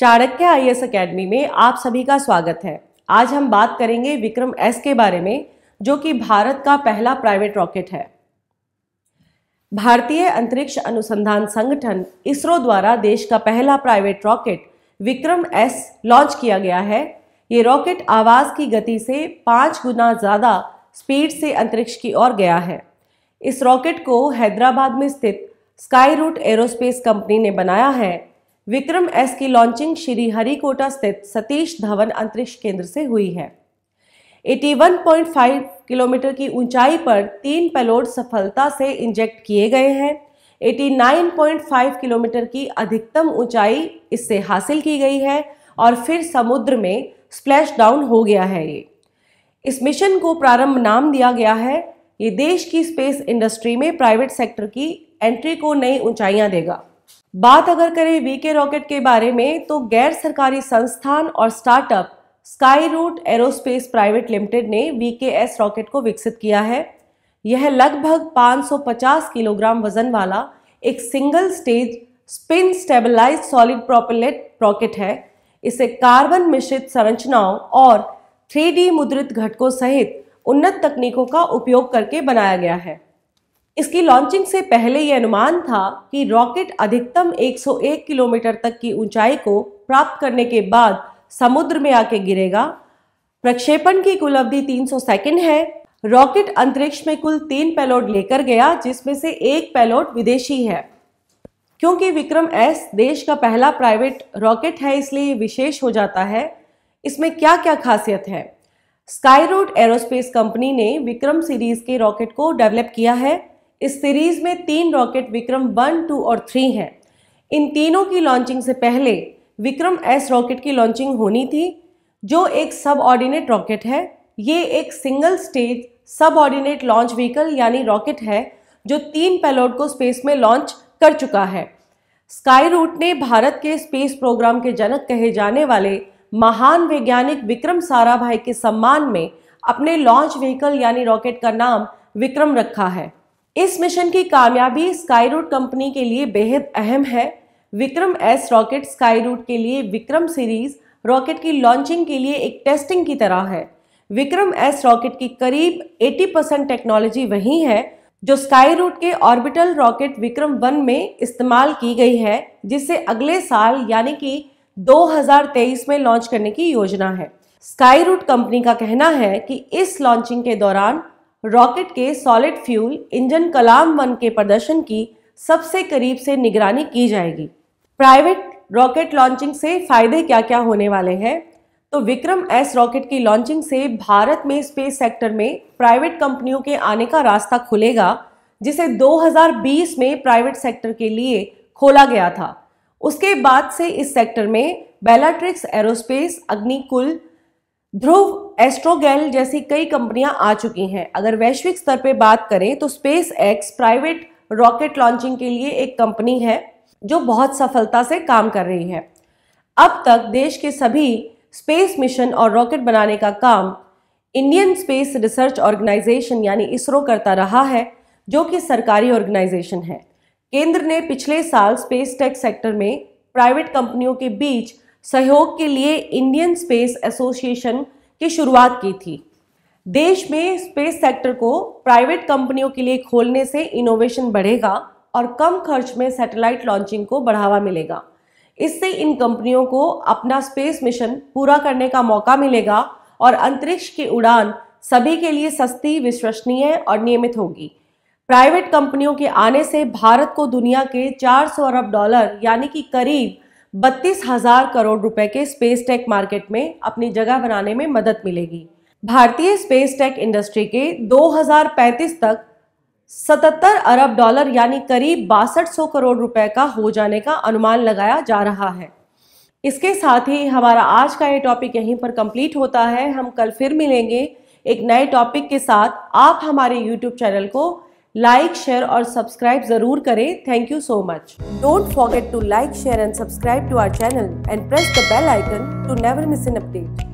Chanakya I S academy में आप सभी का स्वागत है आज हम बात करेंगे विक्रम एस के बारे में जो कि भारत का पहला प्राइवेट रॉकेट है भारतीय अंतरिक्ष अनुसंधान संगठन इसरो द्वारा देश का पहला private rocket Vikram S launch किया गया है ये रॉकेट आवाज की गति से पाँच गुना ज़्यादा स्पीड से अंतरिक्ष की ओर गया है इस रॉकेट को हैदराबाद में स्थित स्काई रूट एरोस्पेस कंपनी ने बनाया है विक्रम एस की लॉन्चिंग श्री हरिकोटा स्थित सतीश धवन अंतरिक्ष केंद्र से हुई है 81.5 किलोमीटर की ऊंचाई पर तीन पेलोड सफलता से इंजेक्ट किए गए हैं 89.5 किलोमीटर की अधिकतम ऊंचाई इससे हासिल की गई है और फिर समुद्र में स्प्लैश डाउन हो गया है ये इस मिशन को प्रारंभ नाम दिया गया है ये देश की स्पेस इंडस्ट्री में प्राइवेट सेक्टर की एंट्री को नई ऊंचाइयां देगा बात अगर करें वीके रॉकेट के बारे में तो गैर सरकारी संस्थान और startup Skyroot Aerospace private limited ने एस रॉकेट को विकसित किया है यह लगभग 550 किलोग्राम वजन वाला एक single stage spin stabilize solid propellant rocket है इसे कार्बन मिश्रित संरचनाओं और थ्री मुद्रित घटकों सहित उन्नत तकनीकों का उपयोग करके बनाया गया है इसकी लॉन्चिंग से पहले यह अनुमान था कि रॉकेट अधिकतम 101 किलोमीटर तक की ऊंचाई को प्राप्त करने के बाद समुद्र में आके गिरेगा प्रक्षेपण की कुल अवधि 300 सेकेंड है रॉकेट अंतरिक्ष में कुल तीन पैलोड लेकर गया जिसमें से एक पैलोड विदेशी है क्योंकि विक्रम एस देश का पहला प्राइवेट रॉकेट है इसलिए विशेष हो जाता है इसमें क्या क्या खासियत है स्काई रूट एरोस्पेस कंपनी ने विक्रम सीरीज के रॉकेट को डेवलप किया है इस सीरीज में तीन रॉकेट विक्रम वन टू और थ्री हैं इन तीनों की लॉन्चिंग से पहले विक्रम एस रॉकेट की लॉन्चिंग होनी थी जो एक सब ऑर्डिनेट रॉकेट है ये एक single stage suborbital launch vehicle यानी रॉकेट है जो तीन पैलोड को स्पेस में लॉन्च कर चुका है स्काई रूट ने भारत के स्पेस प्रोग्राम के जनक कहे जाने वाले महान वैज्ञानिक विक्रम साराभाई के सम्मान में अपने लॉन्च व्हीकल यानी रॉकेट का नाम विक्रम रखा है इस मिशन की कामयाबी स्काई रूट कंपनी के लिए बेहद अहम है Vikram S rocket Skyroot के लिए विक्रम सीरीज रॉकेट की लॉन्चिंग के लिए एक टेस्टिंग की तरह है विक्रम एस रॉकेट की करीब 80 परसेंट टेक्नोलॉजी वही है जो स्काई रूट के ऑर्बिटल रॉकेट विक्रम वन में इस्तेमाल की गई है जिसे अगले साल यानी कि 2023 में लॉन्च करने की योजना है स्काई रूट कंपनी का कहना है कि इस लॉन्चिंग के दौरान रॉकेट के solid fuel engine Kalam one के प्रदर्शन की सबसे करीब से निगरानी की जाएगी प्राइवेट रॉकेट लॉन्चिंग से फायदे क्या क्या होने वाले हैं तो विक्रम एस रॉकेट की लॉन्चिंग से भारत में स्पेस सेक्टर में प्राइवेट कंपनियों के आने का रास्ता खुलेगा जिसे 2020 में प्राइवेट सेक्टर के लिए खोला गया था उसके बाद से इस सेक्टर में बेलाट्रिक्स एरोस्पेस अग्निकुल ध्रुव एस्ट्रोगेल जैसी कई कंपनियां आ चुकी हैं अगर वैश्विक स्तर पर बात करें तो SpaceX private rocket launching के लिए एक कंपनी है जो बहुत सफलता से काम कर रही है अब तक देश के सभी स्पेस मिशन और रॉकेट बनाने का काम इंडियन स्पेस रिसर्च ऑर्गेनाइजेशन यानी इसरो करता रहा है जो कि सरकारी ऑर्गेनाइजेशन है केंद्र ने पिछले साल स्पेस टेक सेक्टर में प्राइवेट कंपनियों के बीच सहयोग के लिए इंडियन स्पेस एसोसिएशन की शुरुआत की थी देश में स्पेस सेक्टर को प्राइवेट कंपनियों के लिए खोलने से इनोवेशन बढ़ेगा और कम खर्च में सैटेलाइट लॉन्चिंग को बढ़ावा मिलेगा इससे इन कंपनियों को अपना स्पेस मिशन पूरा करने का मौका मिलेगा और अंतरिक्ष की उड़ान सभी के लिए सस्ती विश्वसनीय और नियमित होगी प्राइवेट कंपनियों के आने से भारत को दुनिया के 400 अरब डॉलर यानी कि करीब बत्तीस हजार करोड़ रुपए के स्पेस टेक मार्केट में अपनी जगह बनाने में मदद मिलेगी भारतीय स्पेस टेक इंडस्ट्री के 2035 तक 77 अरब डॉलर यानी करीब बासठ सौ करोड़ रुपए का हो जाने का अनुमान लगाया जा रहा है इसके साथ ही हमारा आज का ये टॉपिक यहीं पर कंप्लीट होता है हम कल फिर मिलेंगे एक नए टॉपिक के साथ आप हमारे यूट्यूब चैनल को लाइक शेयर और सब्सक्राइब जरूर करें thank you so much don't forget to like share and subscribe to our channel and press the bell icon to never miss an update